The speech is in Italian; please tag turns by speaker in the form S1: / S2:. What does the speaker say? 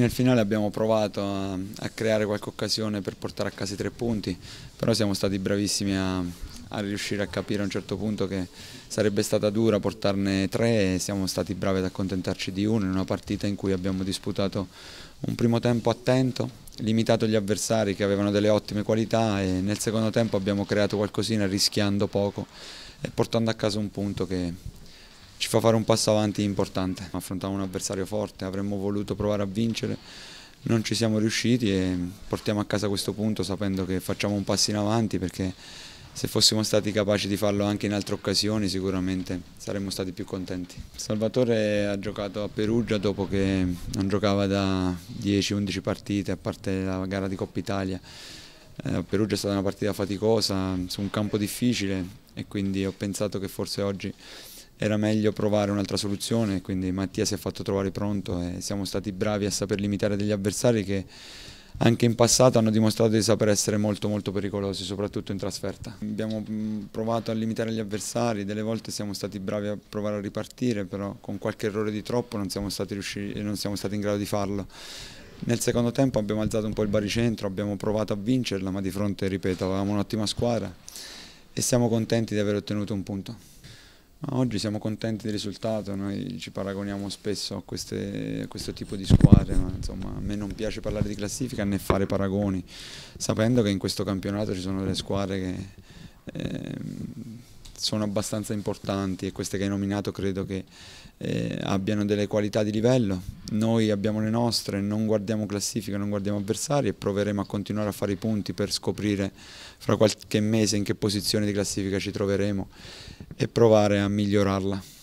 S1: Nel finale abbiamo provato a, a, creare qualche occasione per portare a casa i tre punti, però siamo stati bravissimi a, a, riuscire a capire a un certo punto che sarebbe stata dura portarne tre e siamo stati bravi ad accontentarci di uno in una partita in cui abbiamo disputato un primo tempo attento, limitato gli avversari che avevano delle ottime qualità e nel secondo tempo abbiamo creato qualcosina rischiando poco e portando a casa un punto che fa fare un passo avanti importante. Affrontiamo un avversario forte, avremmo voluto provare a vincere, non ci siamo riusciti e portiamo a casa questo punto sapendo che facciamo un passo in avanti perché se fossimo stati capaci di farlo anche in altre occasioni sicuramente saremmo stati più contenti. Salvatore ha giocato a Perugia dopo che non giocava da 10-11 partite a parte la gara di Coppa Italia. Eh, Perugia è stata una partita faticosa su un campo difficile e quindi ho pensato che forse oggi era meglio provare un'altra soluzione, quindi Mattia si è fatto trovare pronto e siamo stati bravi a saper limitare degli avversari che anche in passato hanno dimostrato di saper essere molto molto pericolosi, soprattutto in trasferta. Abbiamo mm, provato a limitare gli avversari, delle volte siamo stati bravi a provare a ripartire, però con qualche errore di troppo non siamo stati, riusciti, non siamo stati in grado di farlo. Nel secondo tempo abbiamo alzato un po' il baricentro, abbiamo provato a vincerla, ma di fronte, ripeto, avevamo un'ottima squadra e siamo contenti di aver ottenuto un punto. Oggi siamo contenti del risultato, noi ci paragoniamo spesso a, queste, a, questo tipo di squadre, ma insomma a me non piace parlare di classifica né fare paragoni, sapendo che in questo campionato ci sono delle squadre che eh, sono abbastanza importanti e queste che hai nominato credo che eh, abbiano delle qualità di livello. Noi abbiamo le nostre, non guardiamo classifica, non guardiamo avversari e proveremo a continuare a fare i punti per scoprire fra qualche mese in che posizione di classifica ci troveremo e provare a migliorarla.